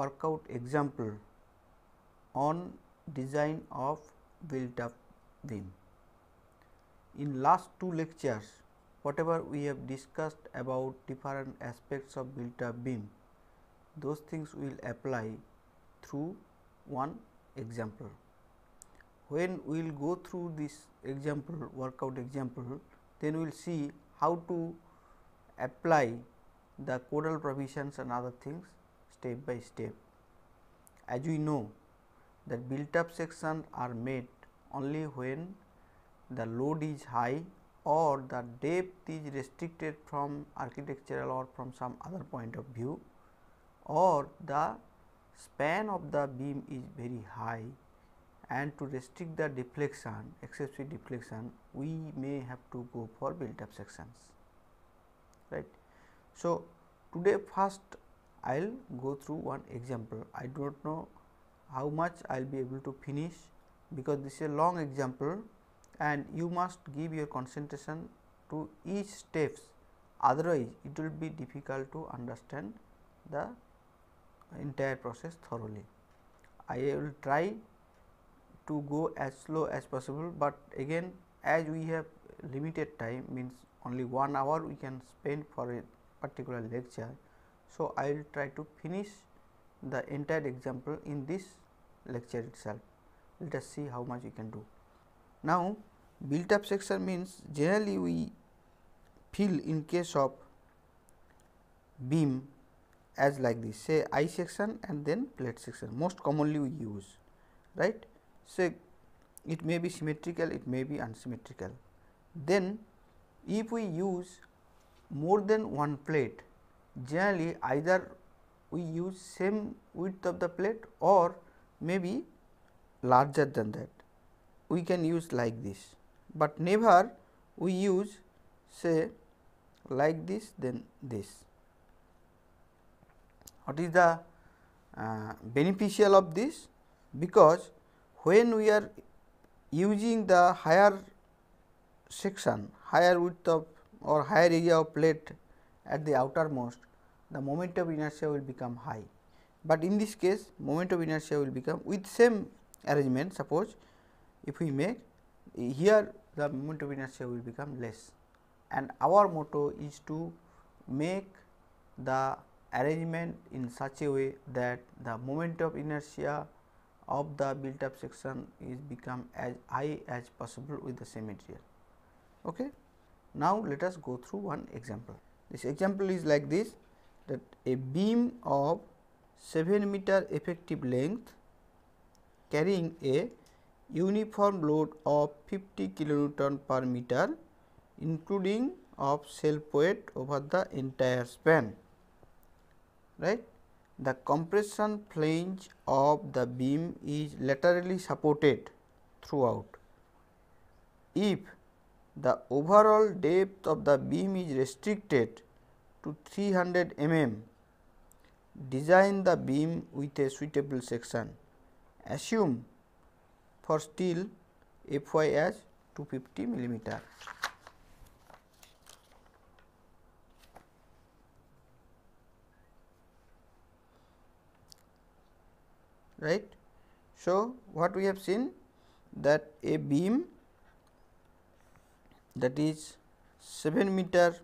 work out example on design of built up beam. In last two lectures, whatever we have discussed about different aspects of built up beam, those things will apply through one example. When we will go through this example, workout example, then we will see how to apply the codal provisions and other things step by step. As we know that built up sections are made only when the load is high or the depth is restricted from architectural or from some other point of view or the span of the beam is very high and to restrict the deflection excessive deflection we may have to go for built up sections right. So, today first I'll go through one example. I do not know how much I'll be able to finish because this is a long example and you must give your concentration to each steps otherwise it will be difficult to understand the entire process thoroughly. I will try to go as slow as possible, but again as we have limited time means only one hour we can spend for a particular lecture so, I will try to finish the entire example in this lecture itself. Let us see how much we can do. Now, built up section means generally we fill in case of beam as like this say I section and then plate section most commonly we use right. So, it may be symmetrical it may be unsymmetrical. Then if we use more than one plate generally either we use same width of the plate or maybe larger than that. We can use like this, but never we use say like this then this. What is the uh, beneficial of this? Because when we are using the higher section, higher width of or higher area of plate at the outermost, the moment of inertia will become high. But in this case, moment of inertia will become with same arrangement. Suppose if we make here the moment of inertia will become less and our motto is to make the arrangement in such a way that the moment of inertia of the built up section is become as high as possible with the same material. Okay? Now, let us go through one example. This example is like this that a beam of 7 meter effective length carrying a uniform load of 50 kilonewton per meter including of self weight over the entire span right the compression flange of the beam is laterally supported throughout if the overall depth of the beam is restricted to 300 mm. Design the beam with a suitable section. Assume for steel Fy as 250 millimeter. right. So, what we have seen that a beam that is 7 meter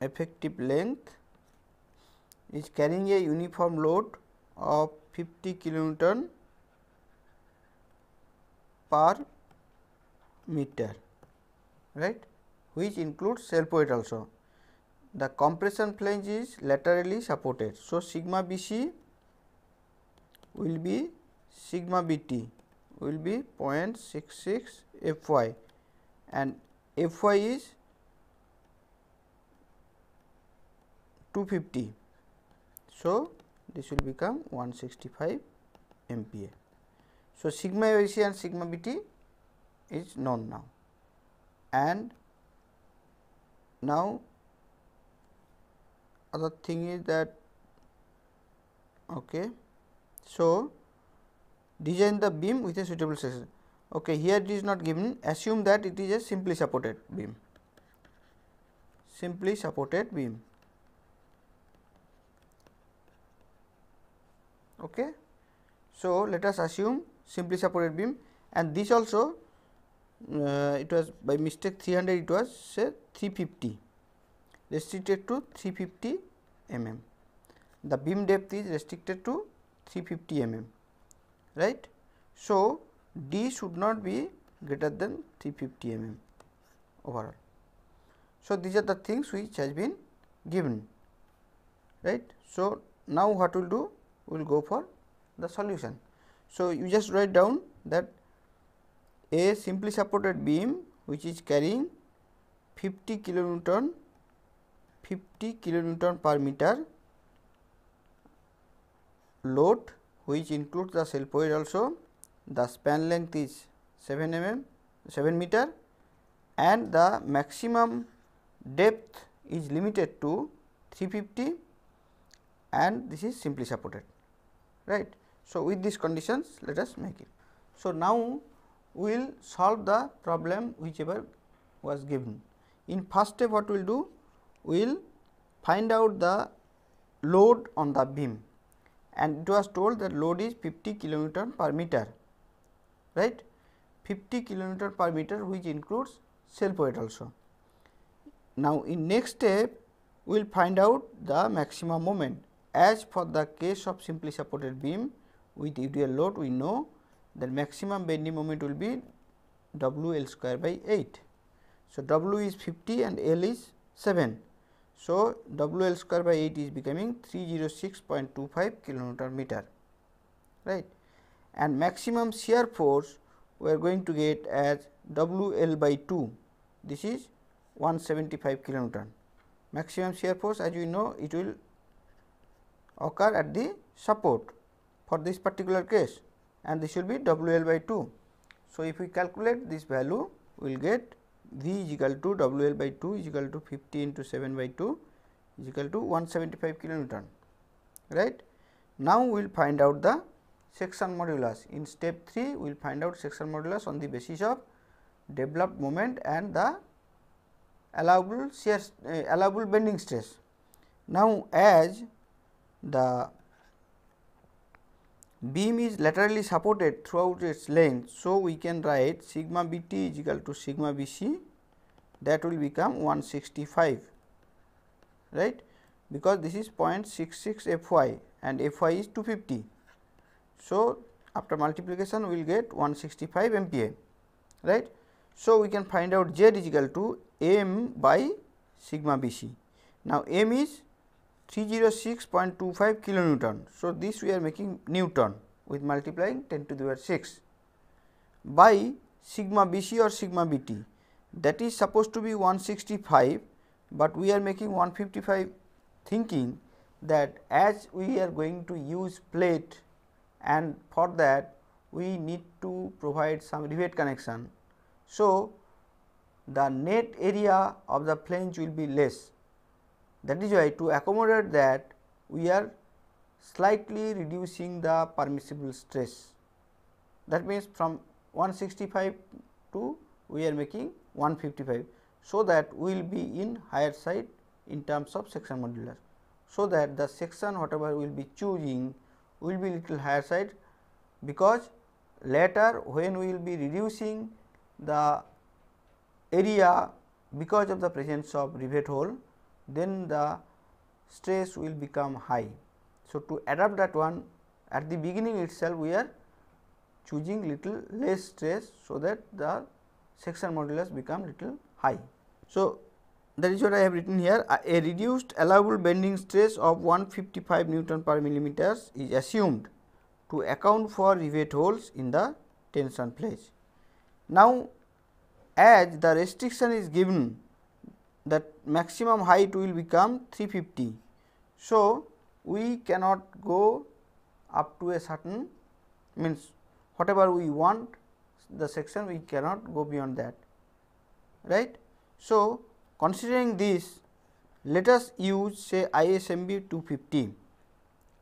effective length is carrying a uniform load of 50 kilonewton per meter right which includes self weight also. The compression flange is laterally supported. So, sigma b c will be sigma b t will be 0.66 f y and f y is 250. So, this will become 165 MPa. So, sigma OC and sigma BT is known now and now other thing is that okay so Design the beam with a suitable section. Okay, here it is not given. Assume that it is a simply supported beam. Simply supported beam. Okay. So, let us assume simply supported beam and this also uh, it was by mistake 300 it was say 350 restricted to 350 mm. The beam depth is restricted to 350 mm right. So, D should not be greater than 350 mm overall. So, these are the things which has been given right. So, now what we will do we will go for the solution. So, you just write down that a simply supported beam which is carrying 50 kilonewton 50 kilonewton per meter load which includes the selfoid also. The span length is 7 mm 7 meter and the maximum depth is limited to 350 and this is simply supported right. So, with these conditions let us make it. So, now we will solve the problem whichever was given. In first step what we will do? We will find out the load on the beam and it was told that load is 50 kilometer per meter right 50 kilometer per meter which includes self weight also. Now, in next step we will find out the maximum moment as for the case of simply supported beam with UDL load we know that maximum bending moment will be W L square by 8. So, W is 50 and L is 7. So, W L square by 8 is becoming 306.25 kilonewton meter right and maximum shear force we are going to get as W L by 2 this is 175 kilonewton. Maximum shear force as you know it will occur at the support for this particular case and this will be W L by 2. So, if we calculate this value we will get V is equal to W L by 2 is equal to 50 into 7 by 2 is equal to 175 kilonewton, right. Now, we will find out the section modulus. In step 3, we will find out section modulus on the basis of developed moment and the allowable shear, uh, allowable bending stress. Now, as the beam is laterally supported throughout its length. So, we can write sigma b t is equal to sigma b c that will become 165 right because this is 0.66 f y and f y is 250. So, after multiplication we will get 165 MPa right. So, we can find out z is equal to m by sigma b c. Now, m is 306.25 kilonewton. So, this we are making Newton with multiplying 10 to the power 6 by sigma bc or sigma bt that is supposed to be 165, but we are making 155 thinking that as we are going to use plate and for that we need to provide some rivet connection. So, the net area of the flange will be less that is why to accommodate that we are slightly reducing the permissible stress. That means, from 165 to we are making 155. So, that we will be in higher side in terms of section modulus. So, that the section whatever we will be choosing will be little higher side because later when we will be reducing the area because of the presence of rivet hole then the stress will become high. So, to adapt that one at the beginning itself we are choosing little less stress. So, that the section modulus become little high. So, that is what I have written here a reduced allowable bending stress of 155 Newton per millimeters is assumed to account for rivet holes in the tension place. Now, as the restriction is given that maximum height will become 350. So, we cannot go up to a certain means whatever we want the section we cannot go beyond that right. So, considering this let us use say ISMB 250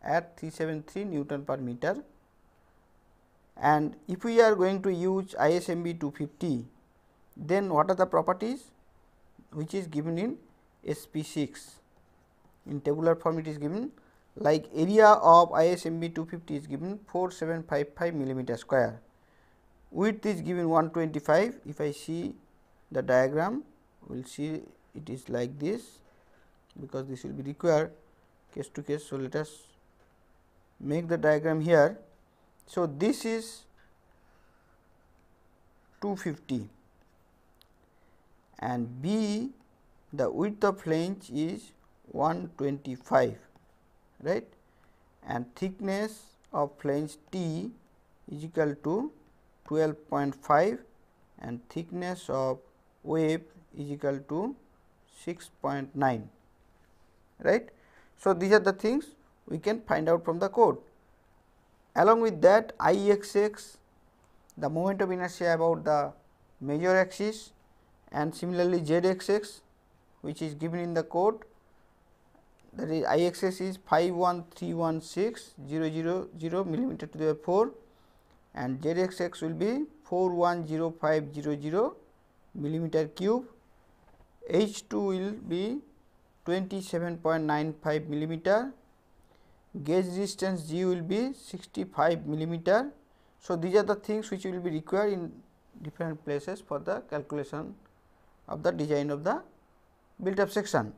at 373 Newton per meter and if we are going to use ISMB 250 then what are the properties which is given in SP6. In tabular form it is given like area of ISMB 250 is given 4755 millimeter square. Width is given 125. If I see the diagram, we will see it is like this because this will be required case to case. So, let us make the diagram here. So, this is 250 and B the width of flange is 125 right and thickness of flange T is equal to 12.5 and thickness of wave is equal to 6.9 right. So, these are the things we can find out from the code. Along with that Ixx the moment of inertia about the major axis and similarly ZXX which is given in the code that is Ixx is 000 millimeter to the power 4 and ZXX will be 410500 millimeter cube H2 will be 27.95 millimeter gauge distance G will be 65 millimeter. So, these are the things which will be required in different places for the calculation of the design of the built up section.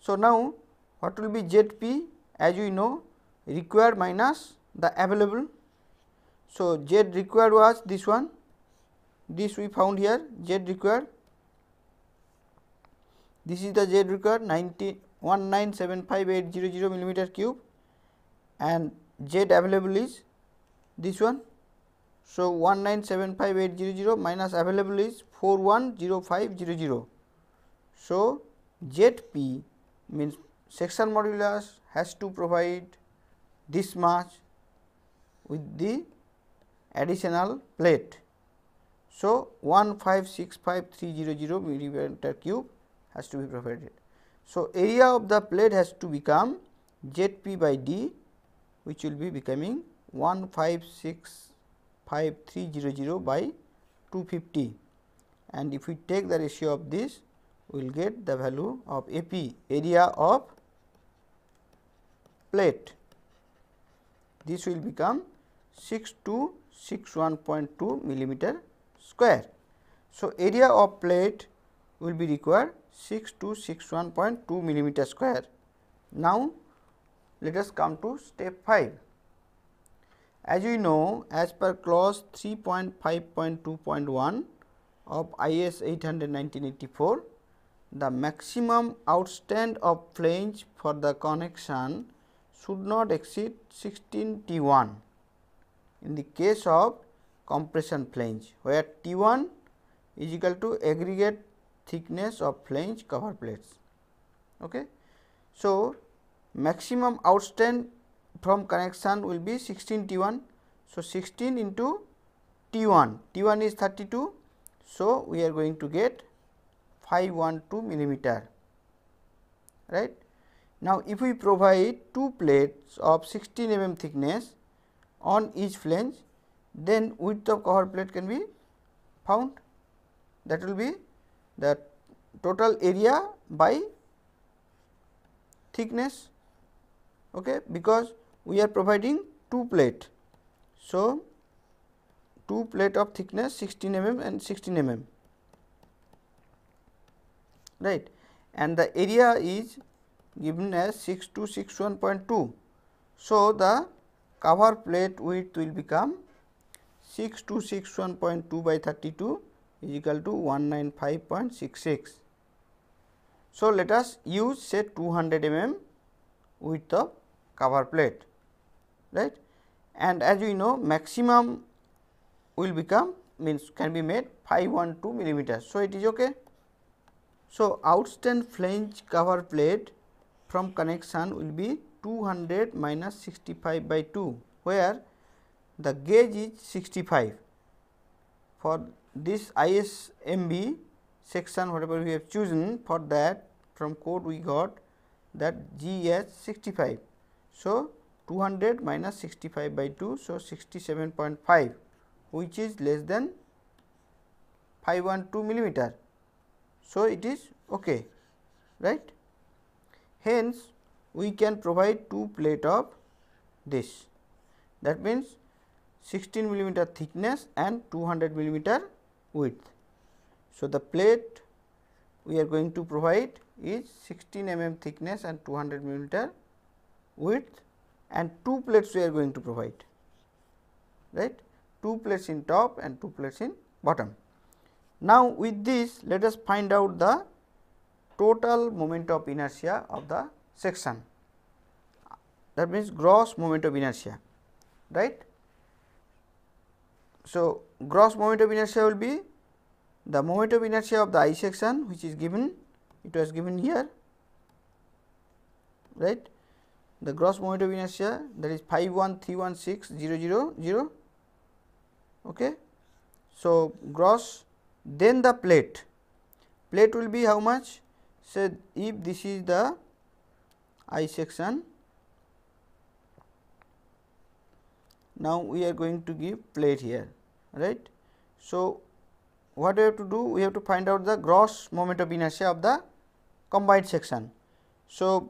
So, now what will be ZP as we know required minus the available. So, Z required was this one this we found here Z required this is the Z required 1975800 millimeter cube and Z available is this one so, 1975800 minus available is 410500. So, ZP means section modulus has to provide this much with the additional plate. So, 1565300 millimeter cube has to be provided. So, area of the plate has to become ZP by D which will be becoming 156 5300 by 250 and if we take the ratio of this we will get the value of AP area of plate. This will become 6261.2 millimeter square. So, area of plate will be required 6261.2 millimeter square. Now, let us come to step 5. As you know as per clause 3.5.2.1 of IS 81984, the maximum outstand of flange for the connection should not exceed 16 T1 in the case of compression flange where T1 is equal to aggregate thickness of flange cover plates. Okay. So, maximum outstand from connection will be 16 T1. So, 16 into T1, T1 is 32. So, we are going to get 512 millimeter right. Now, if we provide two plates of 16 mm thickness on each flange, then width of cover plate can be found that will be the total area by thickness okay because we are providing 2 plate. So, 2 plate of thickness 16 mm and 16 mm right and the area is given as 6 to 6261.2. So, the cover plate width will become 6 to 6261.2 by 32 is equal to 195.66. So, let us use say 200 mm width of cover plate right. And as we know maximum will become means can be made 512 millimeters. So, it is okay. So, outstand flange cover plate from connection will be 200 minus 65 by 2 where the gauge is 65 for this ISMB section whatever we have chosen for that from code we got that GS 65. So, 200 minus 65 by 2. So, 67.5 which is less than 512 millimeter. So, it is ok right. Hence, we can provide 2 plate of this that means 16 millimeter thickness and 200 millimeter width. So, the plate we are going to provide is 16 mm thickness and 200 millimeter width and two plates we are going to provide right two plates in top and two plates in bottom. Now, with this let us find out the total moment of inertia of the section that means gross moment of inertia right. So, gross moment of inertia will be the moment of inertia of the I section which is given it was given here right the gross moment of inertia that is 5131600 okay so gross then the plate plate will be how much say if this is the i section now we are going to give plate here right so what we have to do we have to find out the gross moment of inertia of the combined section so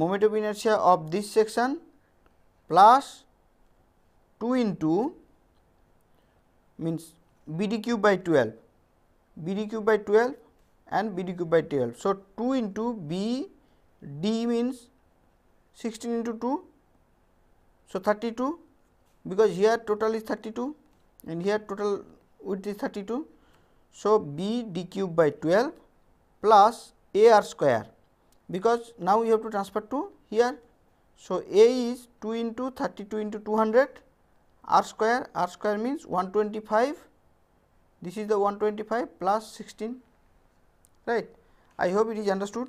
moment of inertia of this section plus 2 into means BDQ by 12, BDQ by 12 and BDQ by 12. So, 2 into BD means 16 into 2, so 32 because here total is 32 and here total width is 32. So, BD cube by 12 plus AR square because now you have to transfer to here. So, A is 2 into 32 into 200 r square r square means 125 this is the 125 plus 16 right. I hope it is understood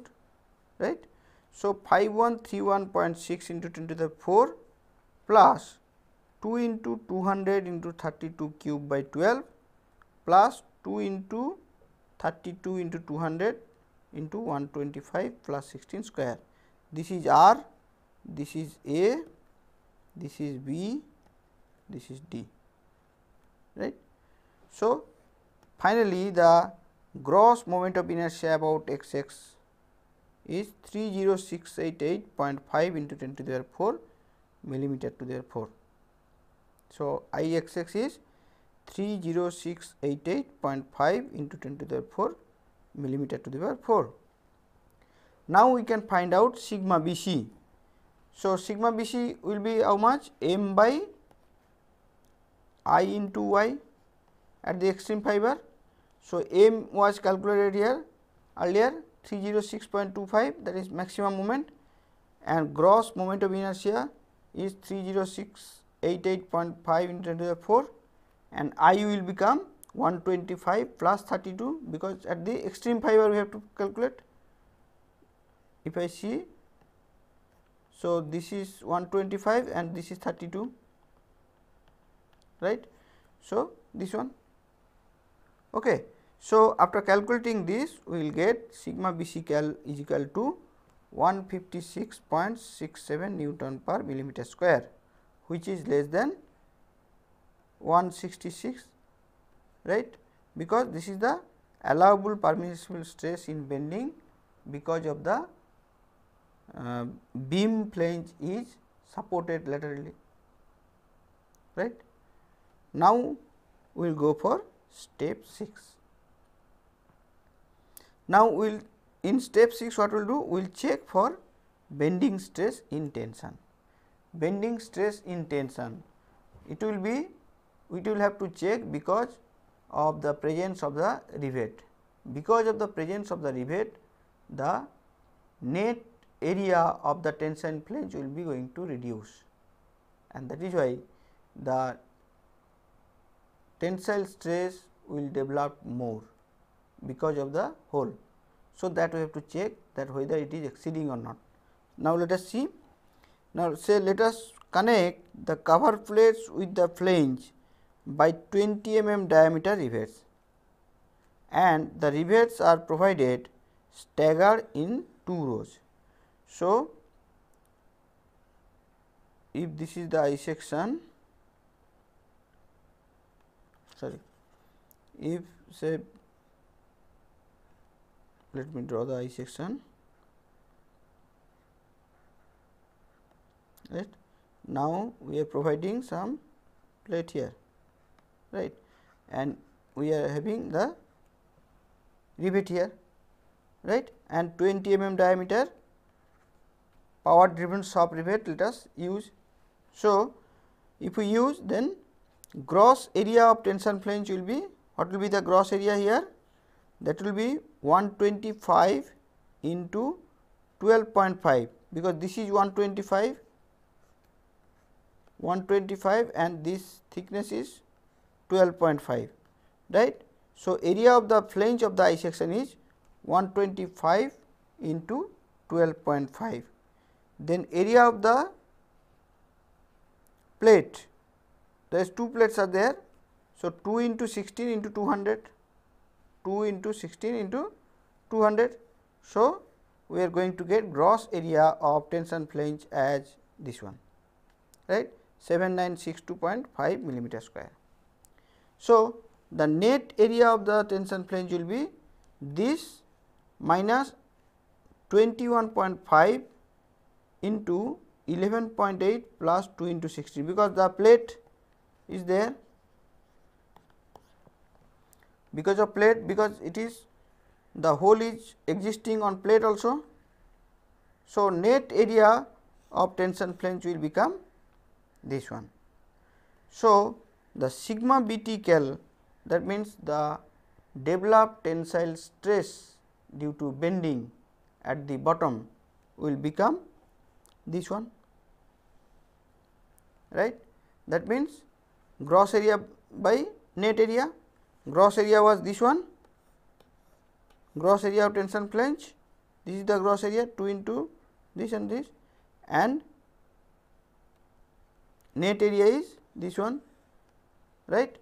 right. So, 5131.6 into 10 to the 4 plus 2 into 200 into 32 cube by 12 plus 2 into 32 into 200 into 125 plus 16 square. This is R, this is A, this is B, this is D, right. So, finally, the gross moment of inertia about x x is 30688.5 into 10 to the power 4 millimeter to the power 4. So, I x x is 30688.5 into 10 to the power 4 millimeter to the power 4. Now, we can find out sigma BC. So, sigma BC will be how much m by i into y at the extreme fiber. So, m was calculated here earlier 306.25 that is maximum moment and gross moment of inertia is 30688.5 into the 4 and i will become 125 plus 32 because at the extreme fiber we have to calculate if I see. So, this is 125 and this is 32 right. So, this one. Okay. So, after calculating this we will get sigma b c cal is equal to 156.67 Newton per millimeter square which is less than 166 right because this is the allowable permissible stress in bending because of the uh, beam flange is supported laterally right. Now, we will go for step 6. Now, we will in step 6 what we will do? We will check for bending stress in tension. Bending stress in tension it will be it will have to check because of the presence of the rivet. Because of the presence of the rivet, the net area of the tension flange will be going to reduce and that is why the tensile stress will develop more because of the hole. So, that we have to check that whether it is exceeding or not. Now, let us see. Now, say let us connect the cover plates with the flange by 20 mm diameter rivets and the rivets are provided staggered in two rows. So, if this is the I section sorry if say let me draw the I section right now we are providing some plate here right and we are having the rivet here right and 20 mm diameter power driven soft rivet let us use. So, if we use then gross area of tension flange will be what will be the gross area here that will be 125 into 12.5 because this is 125 125 and this thickness is 12.5 right. So, area of the flange of the I section is 125 into 12.5. Then area of the plate, there is two plates are there. So, 2 into 16 into 200, 2 into 16 into 200. So, we are going to get gross area of tension flange as this one, right 7962.5 millimeter square. So, the net area of the tension flange will be this minus 21.5 into 11.8 plus 2 into 60 because the plate is there because of plate because it is the hole is existing on plate also. So, net area of tension flange will become this one. So, the sigma bt cal that means the developed tensile stress due to bending at the bottom will become this one right that means gross area by net area gross area was this one gross area of tension flange this is the gross area 2 into this and this and net area is this one right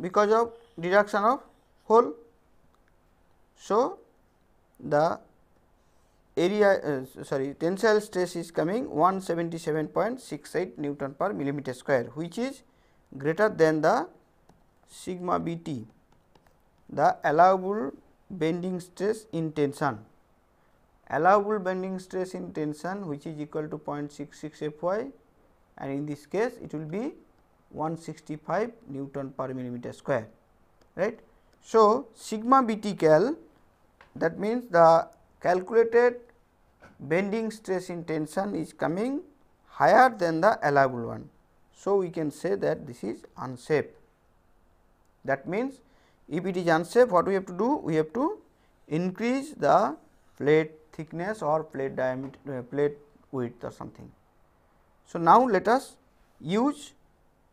because of deduction of whole. So, the area uh, sorry tensile stress is coming 177.68 Newton per millimeter square which is greater than the sigma b t the allowable bending stress in tension. Allowable bending stress in tension which is equal to 0.66 f y and in this case it will be 165 Newton per millimeter square right. So, sigma bt cal that means the calculated bending stress in tension is coming higher than the allowable one. So, we can say that this is unsafe that means if it is unsafe what we have to do we have to increase the plate thickness or plate diameter uh, plate width or something. So, now let us use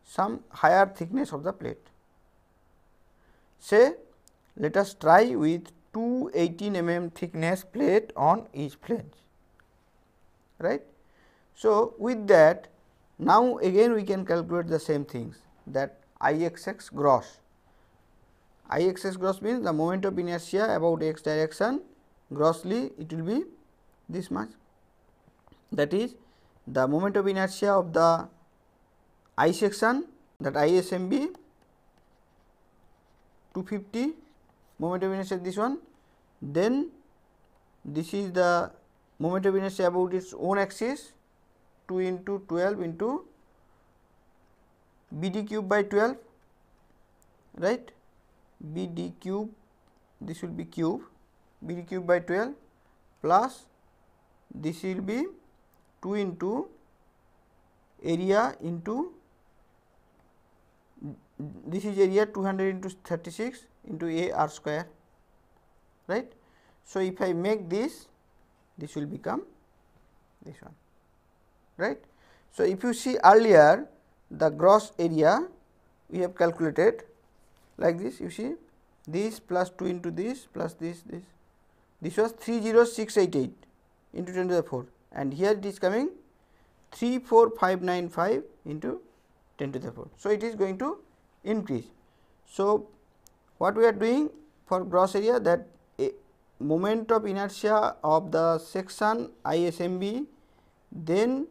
some higher thickness of the plate. Say let us try with 218 mm thickness plate on each flange right. So, with that now again we can calculate the same things that Ixx gross. Ixx gross means the moment of inertia about x direction grossly it will be this much that is the moment of inertia of the I section that ISMB 250 moment of inertia this one then this is the moment of inertia about its own axis 2 into 12 into BD cube by 12 right BD cube this will be cube BD cube by 12 plus this will be 2 into area into this is area 200 into 36 into a r square right. So, if I make this this will become this one right. So, if you see earlier the gross area we have calculated like this you see this plus 2 into this plus this this this was 30688 into 10 to the 4 and here it is coming 34595 into 10 to the 4. So, it is going to increase. So, what we are doing for gross area that moment of inertia of the section ISMB then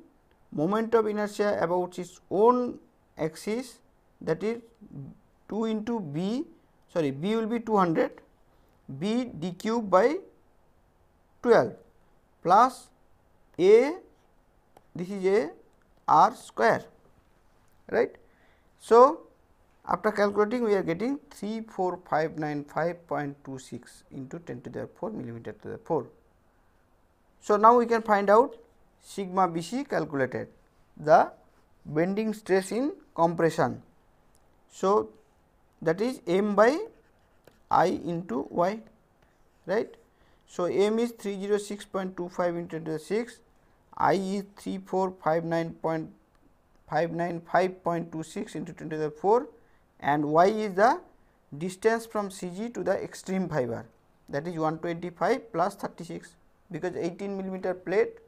moment of inertia about its own axis that is 2 into B sorry B will be 200 B d cube by 12 plus A this is A r square right. So, after calculating we are getting 34595.26 into 10 to the 4 millimeter to the 4. So, now we can find out sigma bc calculated the bending stress in compression. So, that is m by i into y right. So, m is 306.25 into 10 to the 6, i is 3459.595.26 into 10 to the 4 and y is the distance from CG to the extreme fiber that is 125 plus 36 because 18 millimeter plate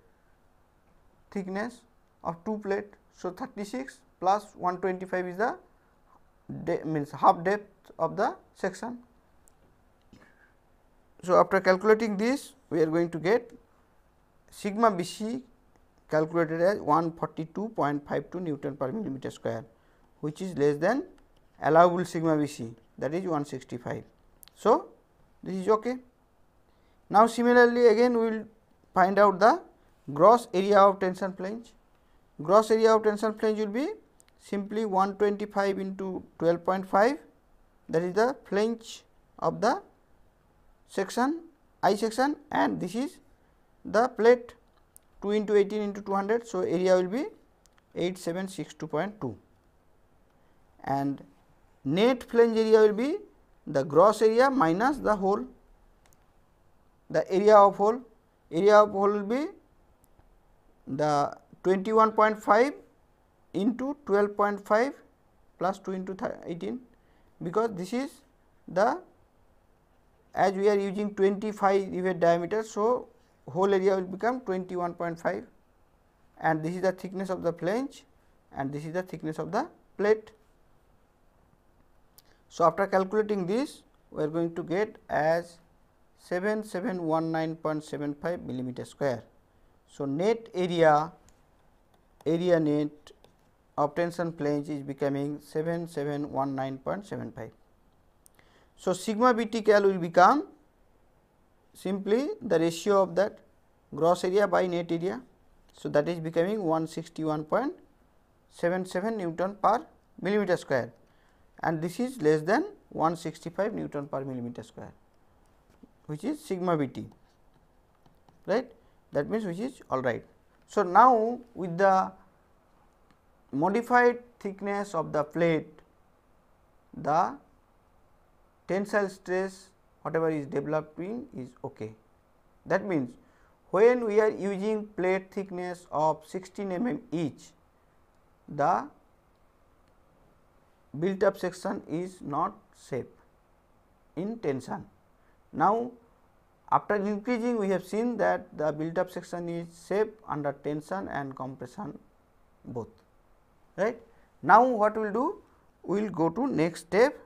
thickness of two plate. So, 36 plus 125 is the de means half depth of the section. So, after calculating this we are going to get sigma BC calculated as 142.52 Newton per millimeter square which is less than allowable sigma bc that is 165. So, this is ok. Now, similarly again we will find out the gross area of tension planes. Gross area of tension planes will be simply 125 into 12.5 that is the flange of the section I section and this is the plate 2 into 18 into 200. So, area will be 8762.2 and net flange area will be the gross area minus the hole. The area of hole, area of hole will be the 21.5 into 12.5 plus 2 into 18 because this is the as we are using 25 rivet diameter. So, whole area will become 21.5 and this is the thickness of the flange and this is the thickness of the plate. So, after calculating this we are going to get as 7719.75 millimeter square. So, net area area net of tension flange is becoming 7719.75. So, sigma bt cal will become simply the ratio of that gross area by net area. So, that is becoming 161.77 Newton per millimeter square and this is less than 165 Newton per millimeter square which is sigma b t right that means which is all right. So, now with the modified thickness of the plate the tensile stress whatever is developing is ok. That means, when we are using plate thickness of 16 mm each the built up section is not safe in tension. Now, after increasing we have seen that the built up section is safe under tension and compression both right. Now, what we will do? We will go to next step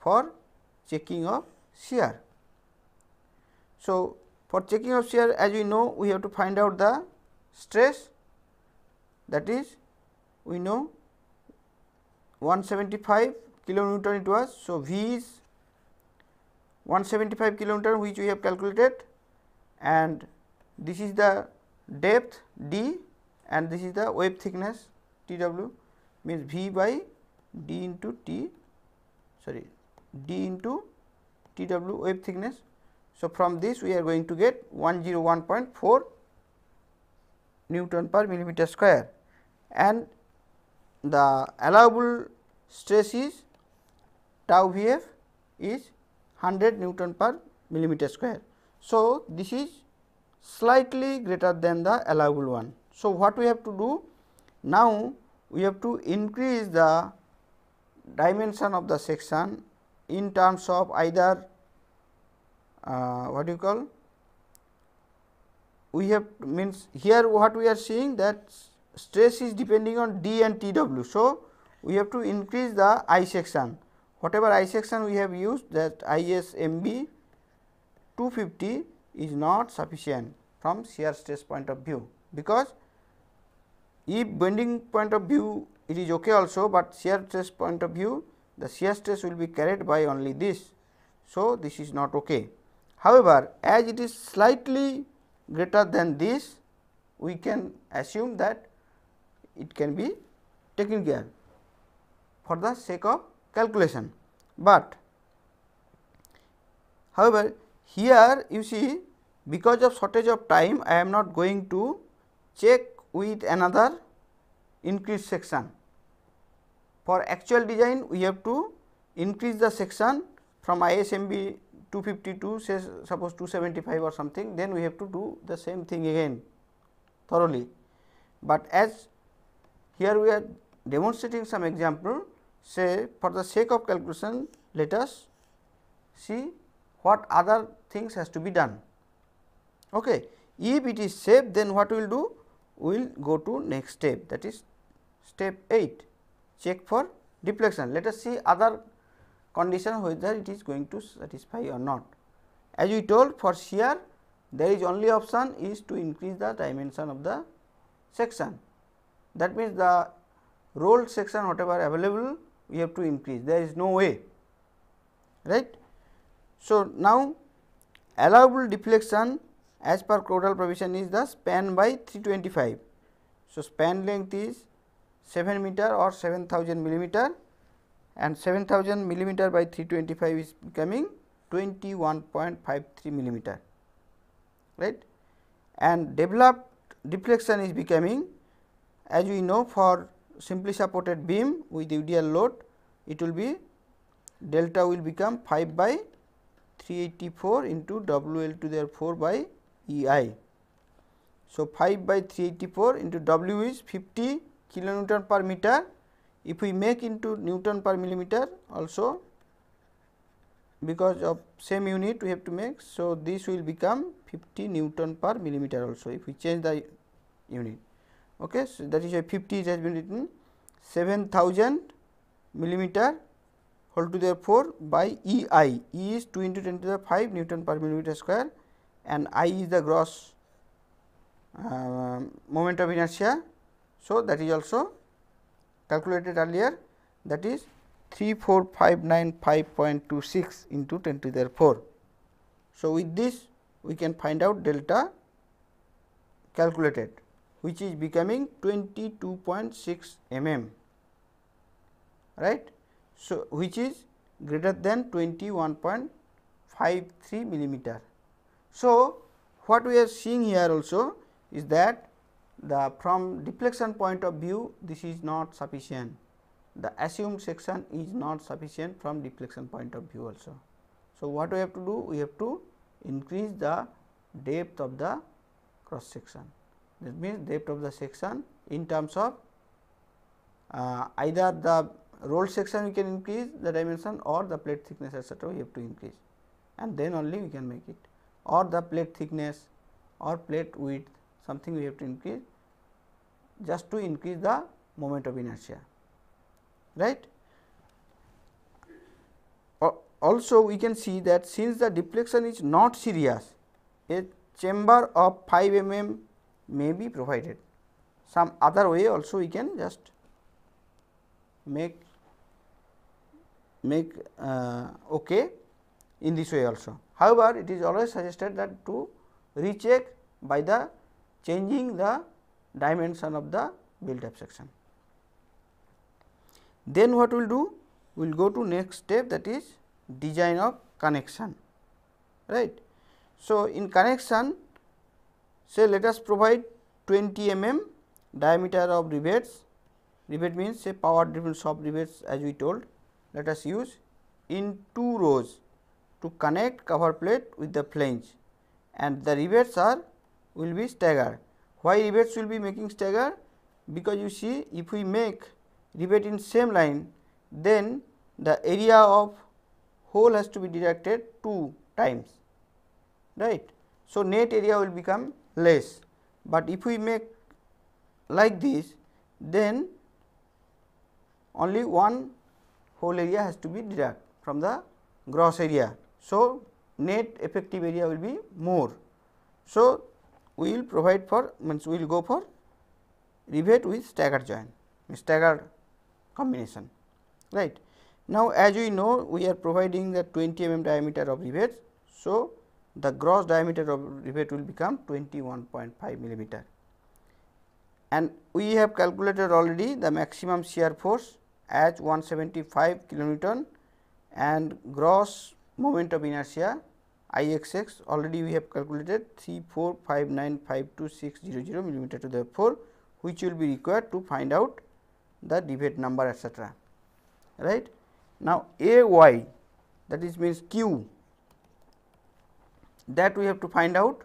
for checking of shear. So, for checking of shear as we know we have to find out the stress that is we know 175 kilonewton it was. So, V is 175 kilonewton which we have calculated and this is the depth D and this is the wave thickness T w means V by D into T sorry D into T w wave thickness. So, from this we are going to get 101.4 Newton per millimeter square and the allowable stress is tau Vf is 100 Newton per millimeter square. So, this is slightly greater than the allowable one. So, what we have to do? Now, we have to increase the dimension of the section in terms of either uh, what you call we have means here what we are seeing that stress is depending on D and TW. So, we have to increase the I section whatever I section we have used that ISMB 250 is not sufficient from shear stress point of view because if bending point of view it is okay also, but shear stress point of view the shear stress will be carried by only this. So, this is not okay. However, as it is slightly greater than this we can assume that it can be taken care for the sake of calculation. But however, here you see because of shortage of time I am not going to check with another increase section. For actual design we have to increase the section from ISMB 252 say suppose 275 or something then we have to do the same thing again thoroughly. But as Here we are demonstrating some example say for the sake of calculation let us see what other things has to be done. Okay. If it is safe then what we will do? We will go to next step that is step 8 check for deflection. Let us see other condition whether it is going to satisfy or not. As we told for shear there is only option is to increase the dimension of the section that means the rolled section whatever available we have to increase there is no way right. So, now allowable deflection as per Crodal provision is the span by 325. So, span length is 7 meter or 7000 millimeter and 7000 millimeter by 325 is becoming 21.53 millimeter right and developed deflection is becoming as we know for simply supported beam with UDL load it will be delta will become 5 by 384 into WL to their 4 by EI. So, 5 by 384 into W is 50 kilonewton per meter. If we make into Newton per millimeter also because of same unit we have to make. So, this will become 50 Newton per millimeter also if we change the unit okay so that is why 50 has been written 7000 millimeter whole to the 4 by E i. E is 2 into 10 to the 5 Newton per millimeter square and I is the gross uh, um, moment of inertia. So, that is also calculated earlier that is 34595.26 into 10 to the 4. So, with this we can find out delta calculated which is becoming 22.6 mm right. So, which is greater than 21.53 millimeter. So, what we are seeing here also is that the from deflection point of view this is not sufficient the assumed section is not sufficient from deflection point of view also. So, what we have to do we have to increase the depth of the cross section this means depth of the section in terms of uh, either the roll section we can increase the dimension or the plate thickness etc. we have to increase and then only we can make it or the plate thickness or plate width something we have to increase just to increase the moment of inertia right. Also we can see that since the deflection is not serious a chamber of 5 mm may be provided. Some other way also we can just make make uh, okay in this way also. However, it is always suggested that to recheck by the changing the dimension of the built up section. Then what we will do? We will go to next step that is design of connection, right. So, in connection say let us provide 20 mm diameter of rivets, rivet means say power driven shop rivets as we told, let us use in two rows to connect cover plate with the flange and the rivets are will be staggered. Why rivets will be making stagger? Because you see if we make rivet in same line then the area of hole has to be deducted 2 times right. So, net area will become less. But if we make like this then only one whole area has to be deduct from the gross area. So, net effective area will be more. So, we will provide for means we will go for rivet with staggered joint, staggered combination right. Now, as we know we are providing the 20 mm diameter of rivets. So, the gross diameter of rivet will become 21.5 millimeter. And we have calculated already the maximum shear force as 175 kilonewton and gross moment of inertia IXX already we have calculated 34595260 millimeter to the 4 which will be required to find out the debate number etcetera right. Now, AY that is means Q that we have to find out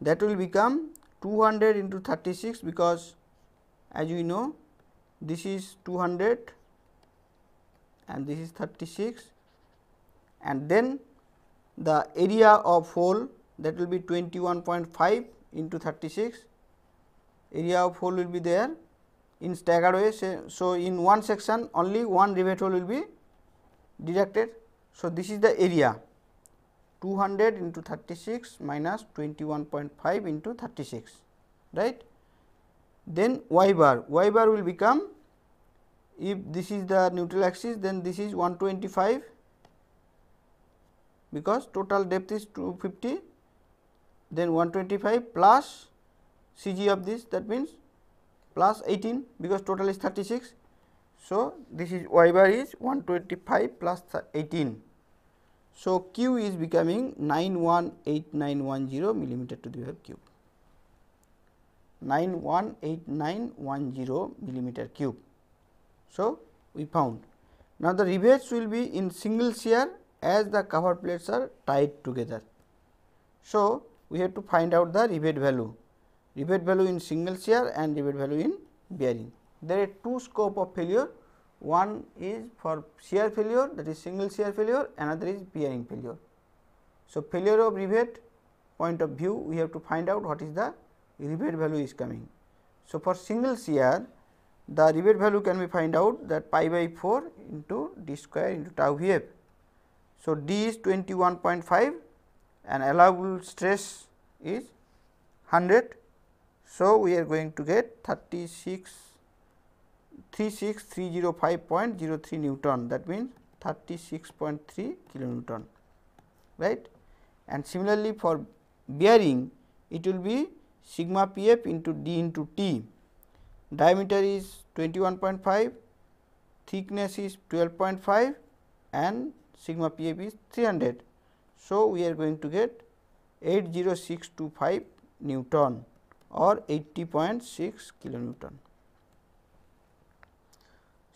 that will become 200 into 36 because as we know this is 200 and this is 36 and then the area of hole that will be 21.5 into 36 area of hole will be there in staggered way. So, so, in one section only one rivet hole will be deducted. So, this is the area 200 into 36 minus 21.5 into 36 right. Then y bar, y bar will become if this is the neutral axis then this is 125 because total depth is 250 then 125 plus CG of this that means plus 18 because total is 36. So, this is y bar is 125 plus 18 so, q is becoming 918910 millimeter to the power cube 918910 millimeter cube. So, we found. Now, the rivets will be in single shear as the cover plates are tied together. So, we have to find out the rivet value, rivet value in single shear and rivet value in bearing. There are two scope of failure one is for shear failure that is single shear failure another is bearing failure. So, failure of rivet point of view we have to find out what is the rivet value is coming. So, for single shear the rivet value can be find out that pi by 4 into d square into tau v f. So, d is 21.5 and allowable stress is 100. So, we are going to get 36 36305.03 Newton that means 36.3 kilo Newton right. And similarly for bearing it will be sigma p f into d into t diameter is 21.5 thickness is 12.5 and sigma p f is 300. So, we are going to get 80625 Newton or 80.6 kilonewton.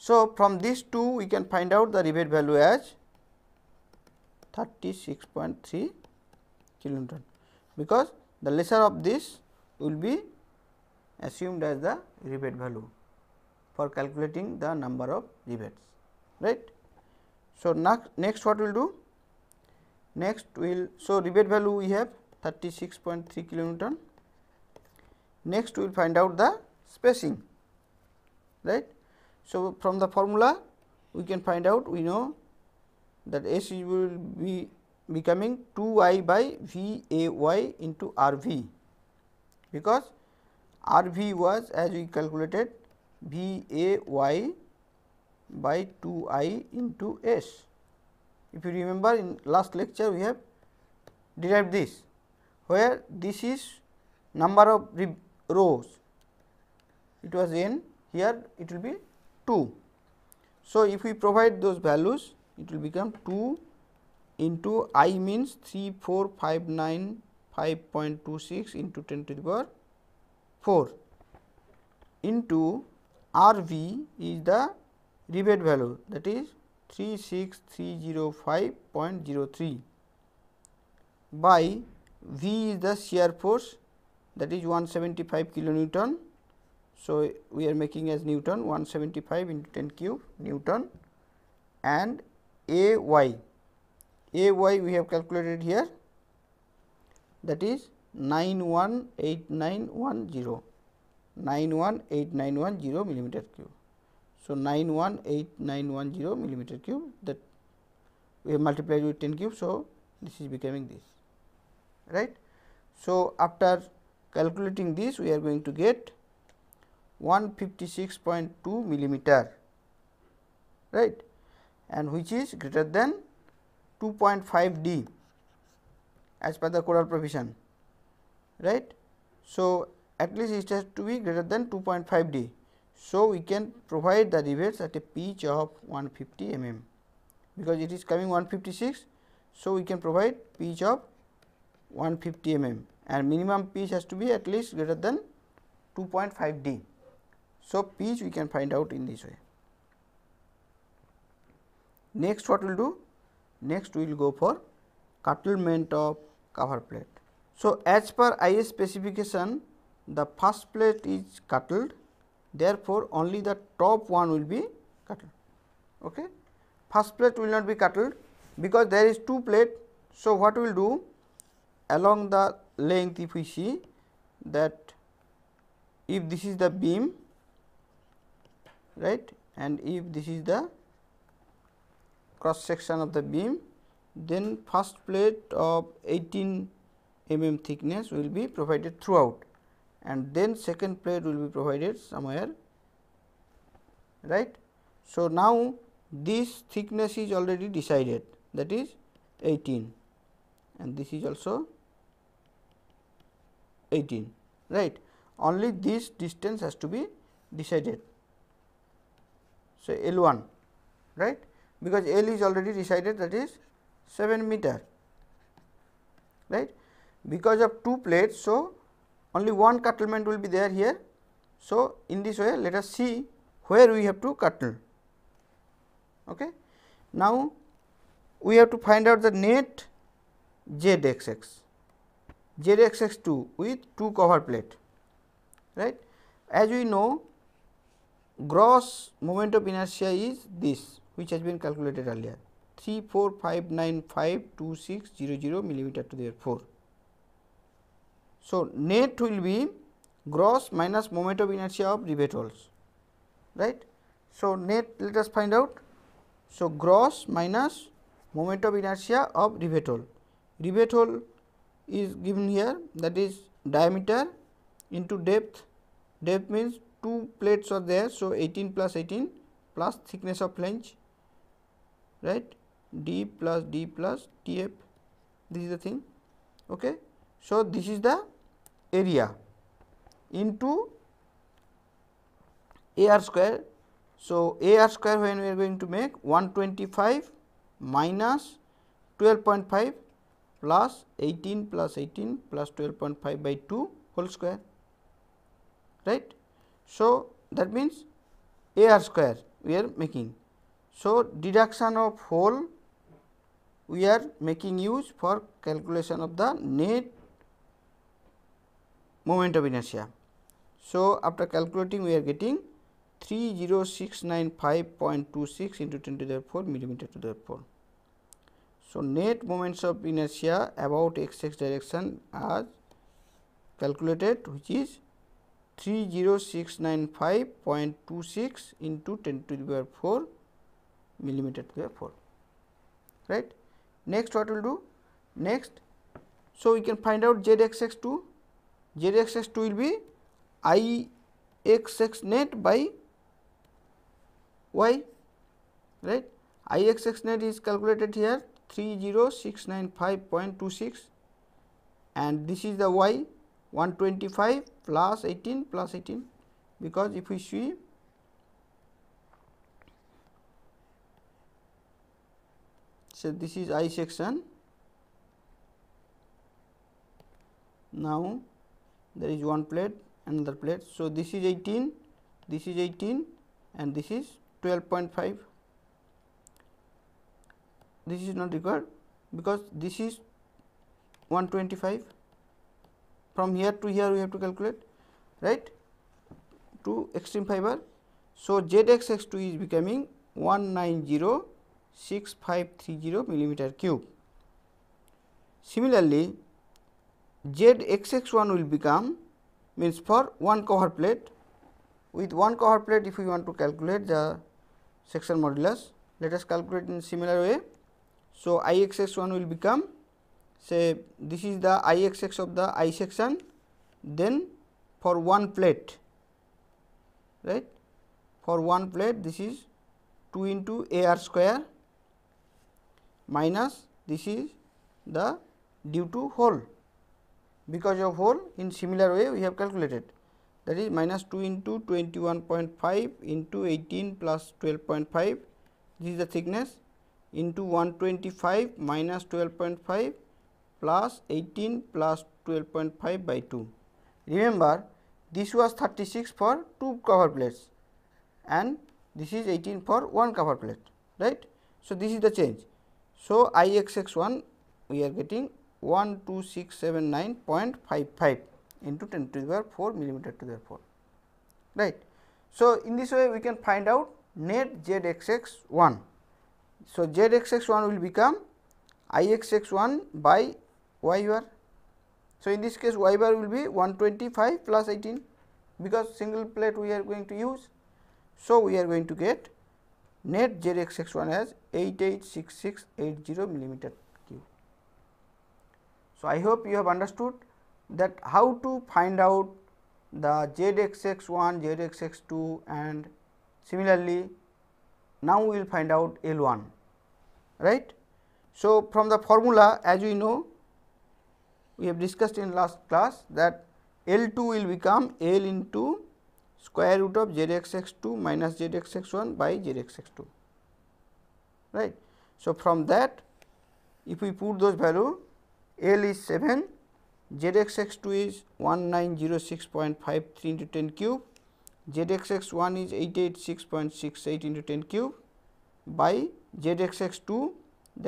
So, from these two we can find out the rebate value as 36.3 kilonewton because the lesser of this will be assumed as the rebate value for calculating the number of rebates right. So, next, next what we will do? Next we will so rebate value we have 36.3 kilonewton. Next we will find out the spacing right so, from the formula we can find out we know that S will be becoming 2 i by V A y into R V because R V was as we calculated V A y by 2 i into S. If you remember in last lecture we have derived this where this is number of rows it was n here it will be 2. So, if we provide those values it will become 2 into i means 3, 4, 5, 9, 5.26 into 10 to the power 4 into R v is the rebate value that is 36305.03 by V is the shear force that is 175 kilonewton so, we are making as Newton 175 into 10 cube Newton and A y. A y we have calculated here that is 918910 918910 millimeter cube. So, 918910 millimeter cube that we have multiplied with 10 cube. So, this is becoming this right. So, after calculating this we are going to get 156.2 millimeter right and which is greater than 2.5 d as per the Coral provision right. So, at least it has to be greater than 2.5 d. So, we can provide the reverse at a pitch of 150 mm because it is coming 156. So, we can provide pitch of 150 mm and minimum pitch has to be at least greater than 2.5 d. So, p we can find out in this way. Next what we will do? Next we will go for curtailment of cover plate. So, as per IS specification the first plate is cuttled, therefore, only the top one will be cuttled. Okay? First plate will not be cuttled because there is two plate. So, what we will do along the length if we see that if this is the beam right and if this is the cross section of the beam then first plate of 18 mm thickness will be provided throughout and then second plate will be provided somewhere right. So, now this thickness is already decided that is 18 and this is also 18 right only this distance has to be decided so, L 1 right because L is already decided that is 7 meter right because of two plates. So, only one cuttlement will be there here. So, in this way let us see where we have to cuttle. Okay. Now, we have to find out the net ZXX, 2 with two cover plate right. As we know gross moment of inertia is this which has been calculated earlier 34595600 millimeter to the 4. So, net will be gross minus moment of inertia of holes, right. So, net let us find out. So, gross minus moment of inertia of hole. rivettole. hole is given here that is diameter into depth, depth means two plates are there. So, 18 plus 18 plus thickness of flange right d plus d plus tf this is the thing okay so this is the area into ar square so ar square when we are going to make 125 minus 12.5 plus 18 plus 18 plus 12.5 by 2 whole square right so, that means AR square we are making. So, deduction of whole we are making use for calculation of the net moment of inertia. So, after calculating we are getting 30695.26 into 10 to the 4 millimeter to the 4. So, net moments of inertia about x x direction are calculated which is 30695.26 into 10 to the power 4 millimeter to the power 4 right. Next what we will do? Next, so we can find out ZXX2, ZXX2 will be IXX net by Y right. IXX net is calculated here 30695.26 and this is the Y 125 plus 18 plus 18 because if we see so this is I section now there is one plate another plate. So, this is 18 this is 18 and this is 12.5 this is not required because this is 125 from here to here we have to calculate right to extreme fiber. So, ZXX2 is becoming 1906530 millimeter cube. Similarly, ZXX1 will become means for one cover plate with one cover plate if we want to calculate the section modulus let us calculate in similar way. So, I x x 1 will become say this is the I x x of the I section then for one plate right for one plate this is 2 into a r square minus this is the due to hole because of hole in similar way we have calculated that is minus 2 into 21.5 into 18 plus 12.5 this is the thickness into 125 minus 12.5 plus 18 plus 12.5 by 2. Remember this was 36 for 2 cover plates and this is 18 for 1 cover plate right. So, this is the change. So, I x x 1 we are getting 12679.55 into 10 to the power 4 millimeter to the power right. So, in this way we can find out net z x x 1. So, z x x 1 will become I x x 1 by y bar. So, in this case y bar will be 125 plus 18 because single plate we are going to use. So, we are going to get net ZX one as 886680 millimeter cube. So, I hope you have understood that how to find out the ZXX1, ZXX2 and similarly now we will find out L1 right. So, from the formula as we know we have discussed in last class that L 2 will become L into square root of z x x 2 minus z x x 1 by z x x 2 right. So, from that if we put those value L is 7 z x x 2 is 1906.53 into 10 cube z x x 1 is 886.68 into 10 cube by z x x 2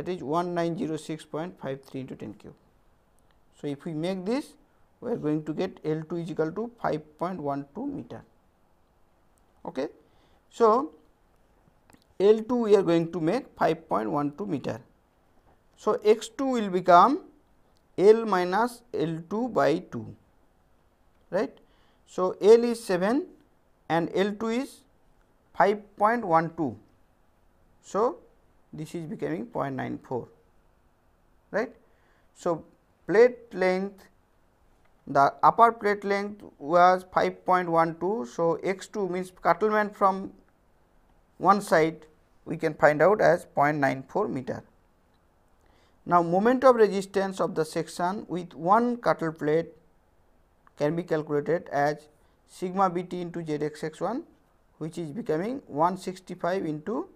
that is 1906.53 into 10 cube. So, if we make this we are going to get L 2 is equal to 5.12 meter. Okay. So, L 2 we are going to make 5.12 meter. So, x 2 will become L minus L 2 by 2 right. So, L is 7 and L 2 is 5.12. So, this is becoming 0.94 right. So, plate length the upper plate length was 5.12. So, x 2 means curtlement from one side we can find out as 0.94 meter. Now, moment of resistance of the section with one cuttle plate can be calculated as sigma b t into z x x 1 which is becoming 165 into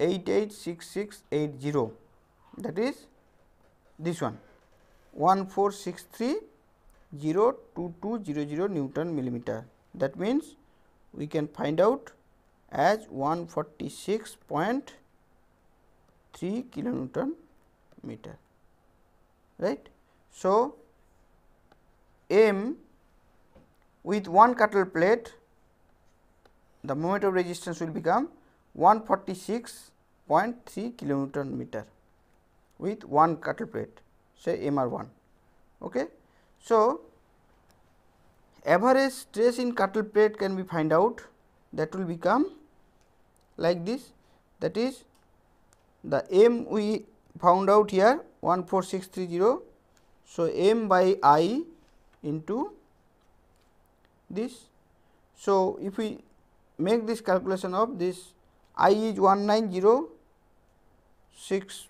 886680 that is this one. 14630220 Newton millimeter. That means, we can find out as 146.3 kilonewton meter right. So, M with one cuttle plate the moment of resistance will become 146.3 kilonewton meter with one cuttle plate say MR1. Okay. So, average stress in cuttle plate can be find out that will become like this that is the m we found out here 14630. So, m by i into this. So, if we make this calculation of this i is 1906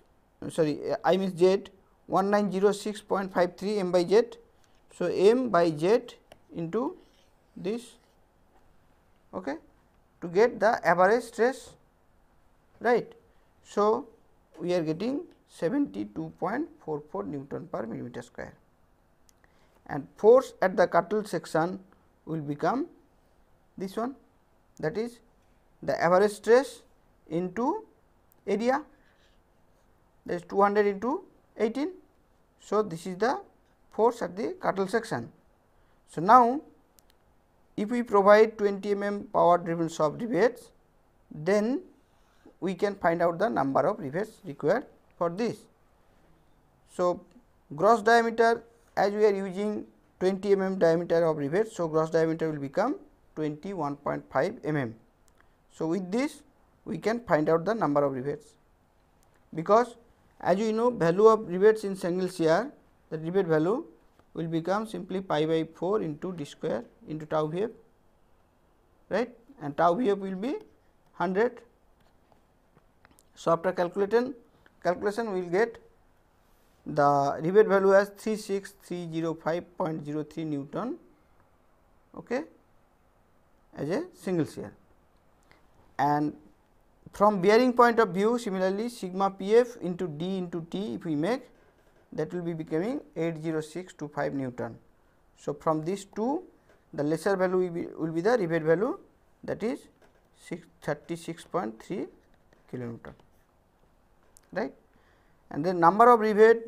sorry i means z 1906.53 m by z. So, m by z into this okay, to get the average stress right. So, we are getting 72.44 Newton per millimeter square and force at the cuttle section will become this one that is the average stress into area that is 200 into 18. So, this is the force at the cuttle section. So, now if we provide 20 mm power driven soft rivets, then we can find out the number of rivets required for this. So, gross diameter as we are using 20 mm diameter of rivets, So, gross diameter will become 21.5 mm. So, with this we can find out the number of rivets because as you know value of rebates in single shear, the rebate value will become simply pi by 4 into d square into tau vf right and tau vf will be 100. So, after calculation calculation we will get the rebate value as 36305.03 Newton okay, as a single shear and from bearing point of view similarly sigma pf into d into t if we make that will be becoming 80625 newton. So, from these two the lesser value will be, will be the rebate value that is 36.3 kilonewton right and then number of rebate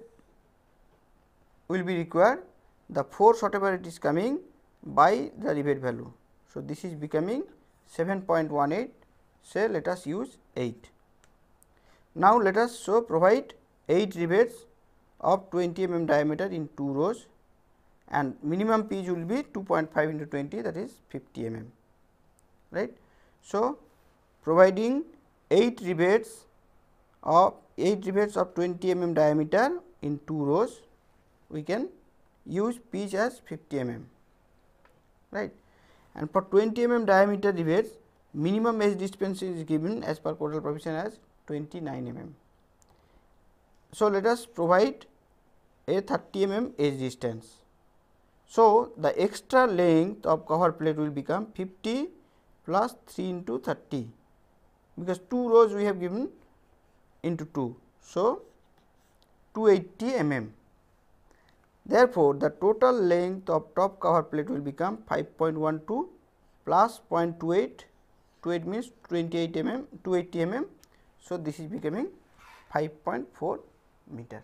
will be required the force whatever it is coming by the rebate value. So, this is becoming 7.18 say let us use 8. Now, let us so provide 8 rivets of 20 mm diameter in 2 rows and minimum pitch will be 2.5 into 20 that is 50 mm right. So, providing 8 rivets of 8 rivets of 20 mm diameter in 2 rows we can use pitch as 50 mm right and for 20 mm diameter rivets minimum edge distance is given as per codal provision as 29 mm. So, let us provide a 30 mm edge distance. So, the extra length of cover plate will become 50 plus 3 into 30 because 2 rows we have given into 2. So, 280 mm. Therefore, the total length of top cover plate will become 5.12 plus 0.28 2.8 means 28 mm 280 mm. So, this is becoming 5.4 meter.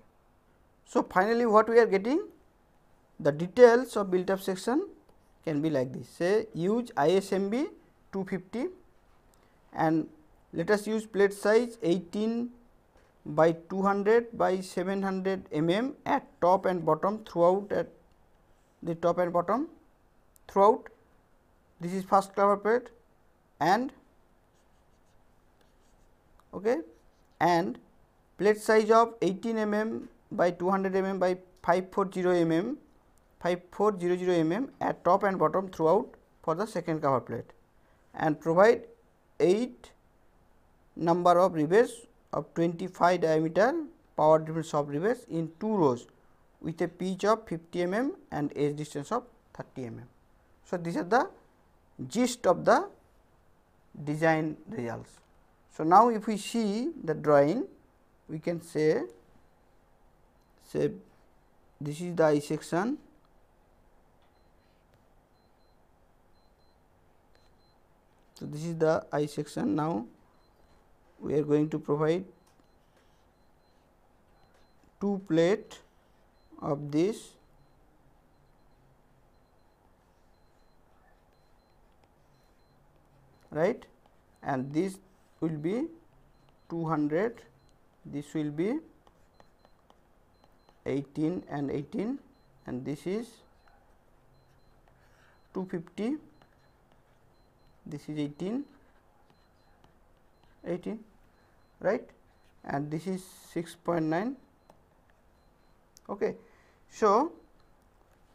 So, finally, what we are getting the details of built up section can be like this say use ISMB 250 and let us use plate size 18 by 200 by 700 mm at top and bottom throughout at the top and bottom throughout this is first cover plate and okay and plate size of 18 mm by 200 mm by 540 mm 5400 mm at top and bottom throughout for the second cover plate and provide 8 number of rivets of 25 diameter power difference of rivets in two rows with a pitch of 50 mm and edge distance of 30 mm. So, these are the gist of the design results. So, now if we see the drawing we can say say this is the I section So, this is the I section now we are going to provide two plate of this right and this will be 200 this will be 18 and 18 and this is 250 this is 18 18 right and this is 6.9 okay so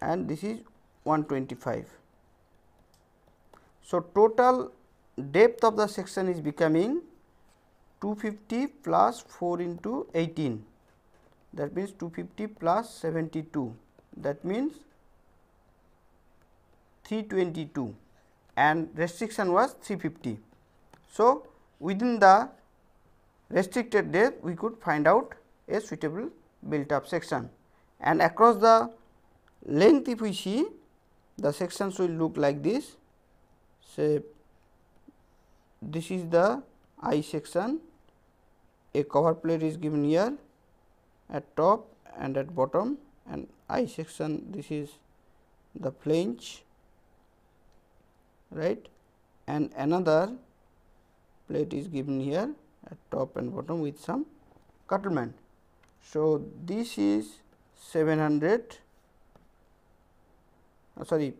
and this is 125 so total depth of the section is becoming 250 plus 4 into 18 that means 250 plus 72 that means 322 and restriction was 350. So, within the restricted depth we could find out a suitable built up section and across the length if we see the sections will look like this say this is the I section a cover plate is given here at top and at bottom and I section this is the flange right and another plate is given here at top and bottom with some cutlement. So, this is 700 uh, sorry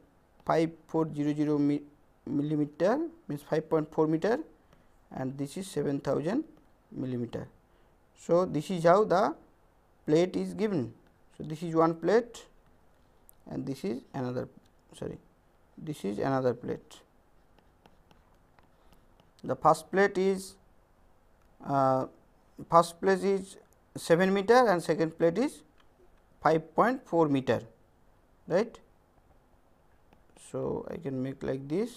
5400 millimeter means 5.4 meter and this is 7000 millimeter. So, this is how the plate is given. So, this is one plate and this is another sorry this is another plate. The first plate is uh, first plate is 7 meter and second plate is 5.4 meter right so I can make like this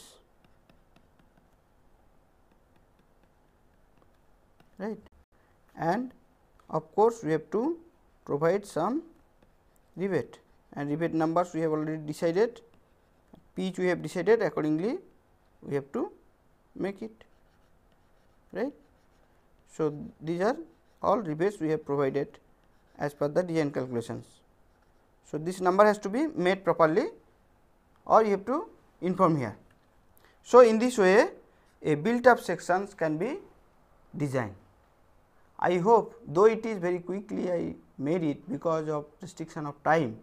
right and of course we have to provide some rebate and rebate numbers we have already decided pitch we have decided accordingly we have to make it right. So, these are all rebates we have provided as per the design calculations. So, this number has to be made properly or you have to inform here. So, in this way a built up sections can be designed. I hope though it is very quickly I made it because of restriction of time,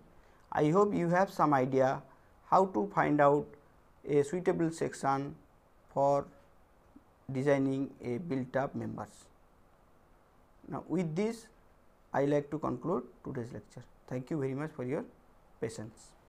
I hope you have some idea how to find out a suitable section for designing a built up members. Now, with this I like to conclude today's lecture. Thank you very much for your patience.